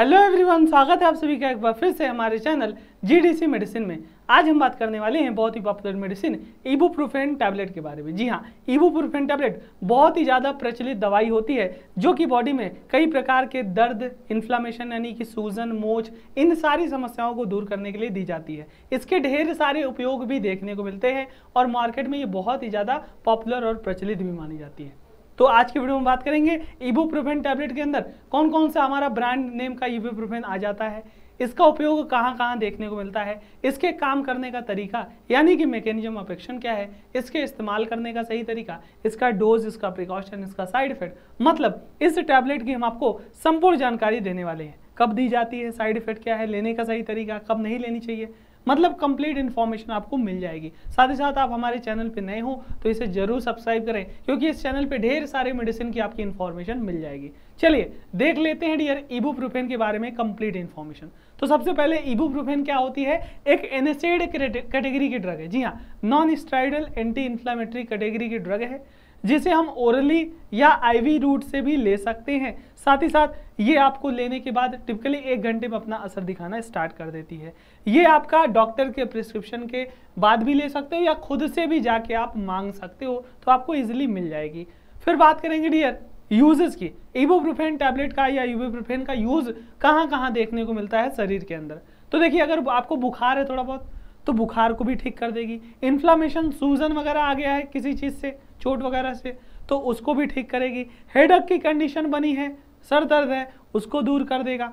hello everyone स्वागत है आप सभी का एक बार फिर से हमारे चैनल जीडीसी मेडिसिन में आज हम बात करने वाले हैं बहुत ही पॉपुलर मेडिसिन ईबूप्रोफेन टैबलेट के बारे में जी हाँ ईबूप्रोफेन टैबलेट बहुत ही ज़्यादा प्रचलित दवाई होती है जो कि बॉडी में कई प्रकार के दर्द इन्फ्लामेशन यानी कि सूजन मोच इन सारी समस्याओं को दूर करने के लिए दी जाती है इसके ढेर सारे उपयोग भी देखने को मिलते हैं और मार्केट में ये बहुत ही ज़्यादा पॉपुलर और प्रचलित भी मानी जाती है तो आज की वीडियो में बात करेंगे प्रोफेन टैबलेट के अंदर कौन कौन सा हमारा ब्रांड नेम का प्रोफेन आ जाता है इसका उपयोग कहाँ कहाँ देखने को मिलता है इसके काम करने का तरीका यानी कि मैकेनिज्म अपेक्षण क्या है इसके इस्तेमाल करने का सही तरीका इसका डोज इसका प्रिकॉशन इसका साइड इफेक्ट मतलब इस टैबलेट की हम आपको संपूर्ण जानकारी देने वाले हैं कब दी जाती है साइड इफेक्ट क्या है लेने का सही तरीका कब नहीं लेनी चाहिए मतलब कंप्लीट इन्फॉर्मेशन आपको मिल जाएगी साथ ही साथ आप हमारे चैनल पर नए हो तो इसे जरूर सब्सक्राइब करें क्योंकि इस चैनल पर ढेर सारे मेडिसिन की आपकी इन्फॉर्मेशन मिल जाएगी चलिए देख लेते हैं डियर इबूप्रोफेन के बारे में कंप्लीट इन्फॉर्मेशन तो सबसे पहले इबूप्रोफेन क्या होती है एक एनएसएड कैटेगरी की ड्रग है जी हाँ non steroidal anti inflammatory category की ड्रग है जिसे हम ओरली या आईवी रूट से भी ले सकते हैं साथ ही साथ ये आपको लेने के बाद टिपिकली एक घंटे में अपना असर दिखाना स्टार्ट कर देती है ये आपका डॉक्टर के प्रिस्क्रिप्शन के बाद भी ले सकते हो या खुद से भी जाके आप मांग सकते हो तो आपको ईजिली मिल जाएगी फिर बात करेंगे डियर यूजेस की इबोप्रोफेन टैबलेट का या यूबोप्रोफेन का यूज़ कहाँ कहाँ देखने को मिलता है शरीर के अंदर तो देखिए अगर आपको बुखार है थोड़ा बहुत तो बुखार को भी ठीक कर देगी इन्फ्लामेशन सूजन वगैरह आ गया है किसी चीज़ से चोट वगैरह से तो उसको भी ठीक करेगी हेडक की कंडीशन बनी है सर दर्द है उसको दूर कर देगा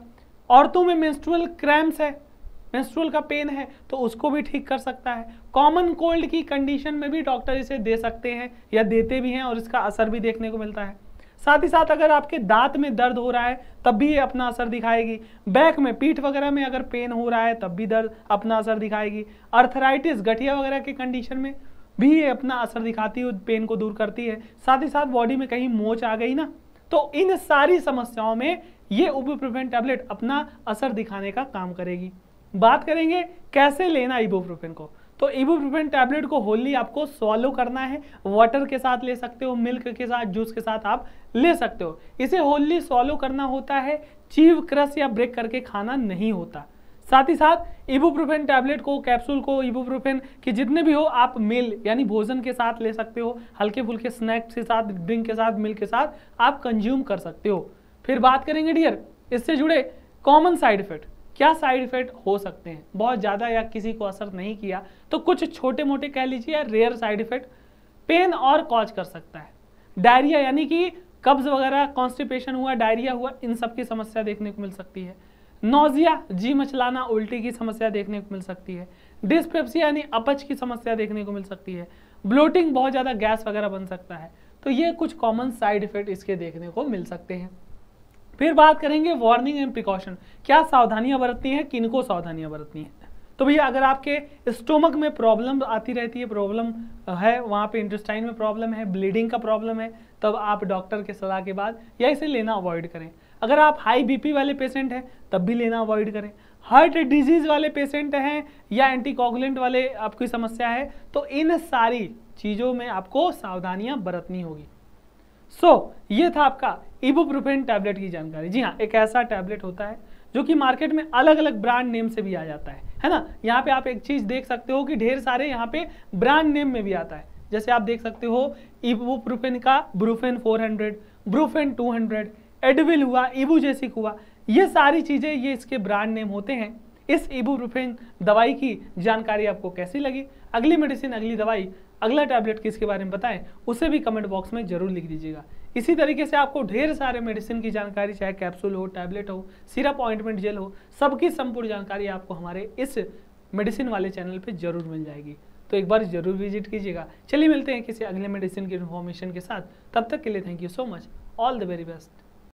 औरतों में मेंस्ट्रुअल क्रैम्स है मेंस्ट्रुअल का पेन है तो उसको भी ठीक कर सकता है कॉमन कोल्ड की कंडीशन में भी डॉक्टर इसे दे सकते हैं या देते भी हैं और इसका असर भी देखने को मिलता है साथ ही साथ अगर आपके दांत में दर्द हो रहा है तब भी ये अपना असर दिखाएगी बैक में पीठ वगैरह में अगर पेन हो रहा है तब भी दर्द अपना असर दिखाएगी अर्थराइटिस गठिया वगैरह के कंडीशन में भी ये अपना असर दिखाती है पेन को दूर करती है साथ ही साथ बॉडी में कहीं मोच आ गई ना तो इन सारी समस्याओं में ये इबोप्रोफेन टैबलेट अपना असर दिखाने का काम करेगी बात करेंगे कैसे लेना इबोप्रोफेन को तो इबोप्रोफेन टैबलेट को होली आपको सॉलो करना है वाटर के साथ ले सकते हो मिल्क के साथ जूस के साथ आप ले सकते हो इसे होली सॉलो करना होता है चीव क्रस या ब्रेक करके खाना नहीं होता साथ ही साथ इबुप्रोफेन टैबलेट को कैप्सूल को इबुप्रोफेन के जितने भी हो आप मिल यानी भोजन के साथ ले सकते हो हल्के फुल्के स्नैक्स के साथ ड्रिंक के साथ मिल के साथ आप कंज्यूम कर सकते हो फिर बात करेंगे डियर इससे जुड़े कॉमन साइड इफेक्ट क्या साइड इफेक्ट हो सकते हैं बहुत ज़्यादा या किसी को असर नहीं किया तो कुछ छोटे मोटे कह लीजिए या रेयर साइड इफेक्ट पेन और कॉज कर सकता है डायरिया यानी कि कब्ज़ वगैरह कॉन्स्टिपेशन हुआ डायरिया हुआ इन सब की समस्या देखने को मिल सकती है नोजिया जी मचलाना उल्टी की समस्या देखने को मिल सकती है डिस्पेप्सिया यानी अपच की समस्या देखने को मिल सकती है ब्लोटिंग बहुत ज़्यादा गैस वगैरह बन सकता है तो ये कुछ कॉमन साइड इफेक्ट इसके देखने को मिल सकते हैं फिर बात करेंगे वार्निंग एंड प्रिकॉशन क्या सावधानियां बरतनी है को सावधानियां बरतनी है तो भैया अगर आपके स्टोमक में प्रॉब्लम आती रहती है प्रॉब्लम है वहाँ पे इंटेस्टाइन में प्रॉब्लम है ब्लीडिंग का प्रॉब्लम है तब आप डॉक्टर के सलाह के बाद या इसे लेना अवॉइड करें अगर आप हाई बीपी वाले पेशेंट हैं तब भी लेना अवॉइड करें हार्ट डिजीज वाले पेशेंट हैं या एंटीकॉगुलेंट वाले आपकी समस्या है तो इन सारी चीज़ों में आपको सावधानियां बरतनी होगी सो so, ये था आपका इबुप्रोफेन टैबलेट की जानकारी जी हाँ एक ऐसा टैबलेट होता है जो कि मार्केट में अलग अलग ब्रांड नेम से भी आ जाता है है ना यहाँ पे आप एक चीज़ देख सकते हो कि ढेर सारे यहाँ पे ब्रांड नेम में भी आता है जैसे आप देख सकते हो इबुप्रोफेन का ब्रूफेन 400 ब्रूफेन टू एडविल हुआ इबूजेसिक हुआ ये सारी चीज़ें ये इसके ब्रांड नेम होते हैं इस इबूप्रोफेन दवाई की जानकारी आपको कैसी लगी अगली मेडिसिन अगली दवाई अगला टैबलेट किसके बारे में बताएं उसे भी कमेंट बॉक्स में जरूर लिख दीजिएगा इसी तरीके से आपको ढेर सारे मेडिसिन की जानकारी चाहे कैप्सूल हो टैबलेट हो सिरप ऑइंटमेंट जेल हो सबकी संपूर्ण जानकारी आपको हमारे इस मेडिसिन वाले चैनल पर जरूर मिल जाएगी तो एक बार जरूर विजिट कीजिएगा चलिए मिलते हैं किसी अगले मेडिसिन की इन्फॉर्मेशन के साथ तब तक के लिए thank you so much all the very best